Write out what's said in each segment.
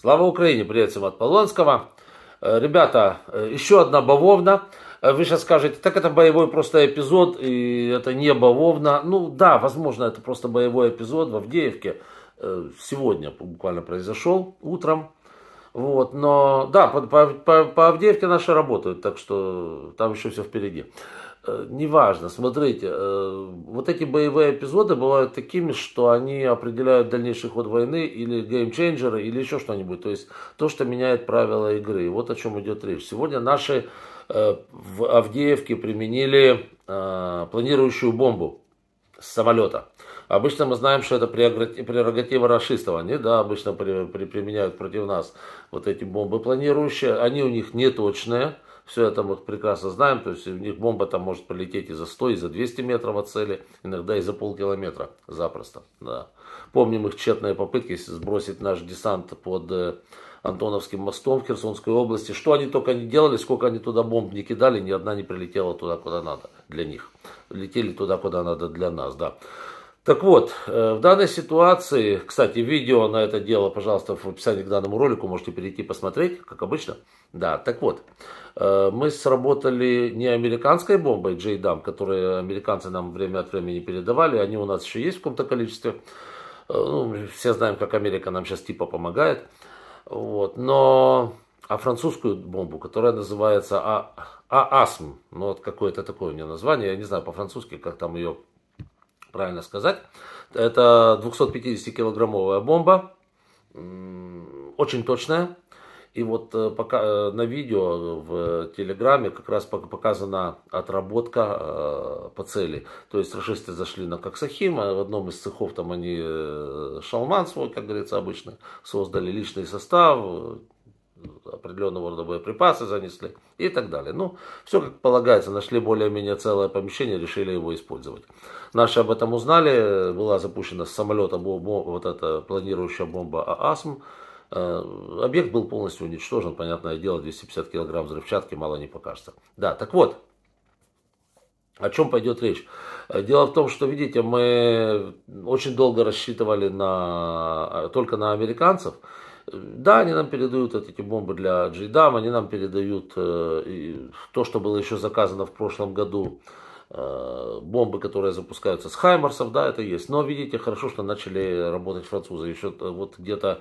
Слава Украине, приветствуем от Полонского. Э, ребята, э, еще одна бавовна. Э, вы сейчас скажете, так это боевой просто эпизод, и это не бавовна. Ну да, возможно, это просто боевой эпизод в Авдеевке. Сегодня буквально произошел, утром. Вот, но да, по, по, по Авдеевке наши работают, так что там еще все впереди. Э, неважно, смотрите, э, вот эти боевые эпизоды бывают такими, что они определяют дальнейший ход войны или геймчейнджеры, или еще что-нибудь. То есть то, что меняет правила игры. Вот о чем идет речь. Сегодня наши э, в Авдеевке применили планирующую бомбу с самолета. Обычно мы знаем, что это прерогатива расистов. Они, да, обычно при, при, применяют против нас вот эти бомбы планирующие. Они у них неточные. Все это мы прекрасно знаем. То есть у них бомба там может полететь и за 100, и за 200 метров от цели. Иногда и за полкилометра запросто. Да. Помним их тщетные попытки сбросить наш десант под э, Антоновским мостом в Херсонской области. Что они только не делали, сколько они туда бомб не кидали, ни одна не прилетела туда, куда надо для них. Летели туда, куда надо для нас, да. Так вот, э, в данной ситуации, кстати, видео на это дело, пожалуйста, в описании к данному ролику можете перейти посмотреть, как обычно. Да, так вот, э, мы сработали не американской бомбой Джейдам, которую американцы нам время от времени передавали, они у нас еще есть в каком-то количестве. Э, ну, все знаем, как Америка нам сейчас типа помогает. Вот, но а французскую бомбу, которая называется а, ААСМ. Ну, вот какое-то такое у нее название, я не знаю по-французски, как там ее правильно сказать. Это 250-килограммовая бомба, очень точная. И вот э, пока э, на видео в Телеграме как раз показана отработка э, по цели. То есть расисты зашли на Коксахим, а в одном из цехов там они шалман свой, как говорится, обычно создали личный состав, определенного рода боеприпасы занесли и так далее. Ну, все как полагается, нашли более-менее целое помещение, решили его использовать. Наши об этом узнали, была запущена с самолета бомба, вот эта планирующая бомба ААСМ. Э, объект был полностью уничтожен, понятное дело, 250 килограмм взрывчатки мало не покажется. Да, так вот, о чем пойдет речь? Э, дело в том, что, видите, мы очень долго рассчитывали на, э, только на американцев, да, они нам передают вот эти бомбы для Джейдам, они нам передают э, то, что было еще заказано в прошлом году, э, бомбы, которые запускаются с Хаймарсов, да, это есть. Но видите, хорошо, что начали работать французы. Еще вот где-то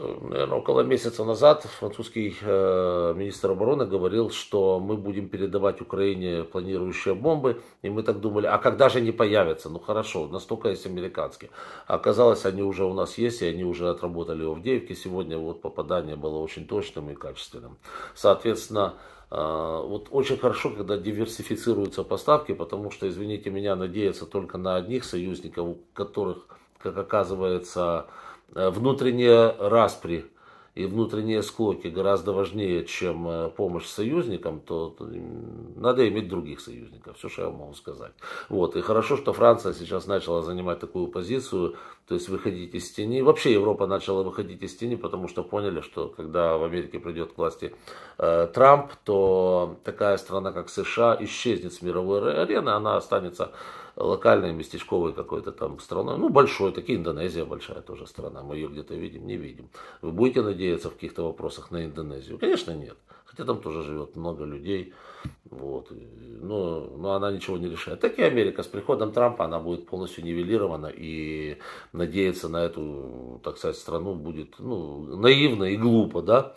наверное, около месяца назад французский э, министр обороны говорил, что мы будем передавать Украине планирующие бомбы, и мы так думали, а когда же они появятся? Ну хорошо, настолько есть американские. А оказалось, они уже у нас есть, и они уже отработали в Авдеевке. Сегодня вот попадание было очень точным и качественным. Соответственно, э, вот очень хорошо, когда диверсифицируются поставки, потому что, извините меня, надеяться только на одних союзников, у которых как оказывается, э, внутренние распри и внутренние склоки гораздо важнее, чем э, помощь союзникам, то надо иметь других союзников. Все, что я могу сказать. Вот. И хорошо, что Франция сейчас начала занимать такую позицию, то есть выходить из тени. Вообще Европа начала выходить из тени, потому что поняли, что когда в Америке придет к власти э, Трамп, то такая страна, как США, исчезнет с мировой арены, она останется локальной, местечковой какой-то там страной. Ну, большой, такие Индонезия большая тоже страна. Мы ее где-то видим, не видим. Вы будете надеяться надеяться в каких-то вопросах на Индонезию? Конечно, нет. Хотя там тоже живет много людей. Вот. Но, но она ничего не решает. Так и Америка с приходом Трампа, она будет полностью нивелирована. И надеяться на эту, так сказать, страну будет ну, наивно и глупо. Да?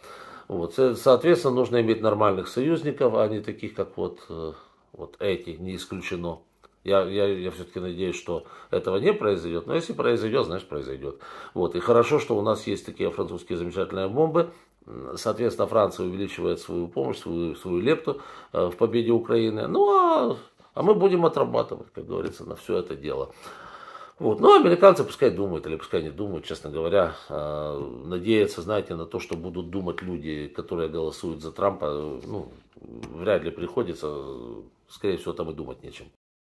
Вот. Соответственно, нужно иметь нормальных союзников, а не таких, как вот, э, вот эти, не исключено. Я, я, я все-таки надеюсь, что этого не произойдет, но если произойдет, значит произойдет. Вот. И хорошо, что у нас есть такие французские замечательные бомбы. Соответственно, Франция увеличивает свою помощь, свою, свою лепту э, в победе Украины. Ну, а, а мы будем отрабатывать, как говорится, на все это дело. Вот. Ну, американцы пускай думают или пускай не думают, честно говоря, э, надеяться, знаете, на то, что будут думать люди, которые голосуют за Трампа, э, ну, вряд ли приходится, скорее всего, там и думать нечем.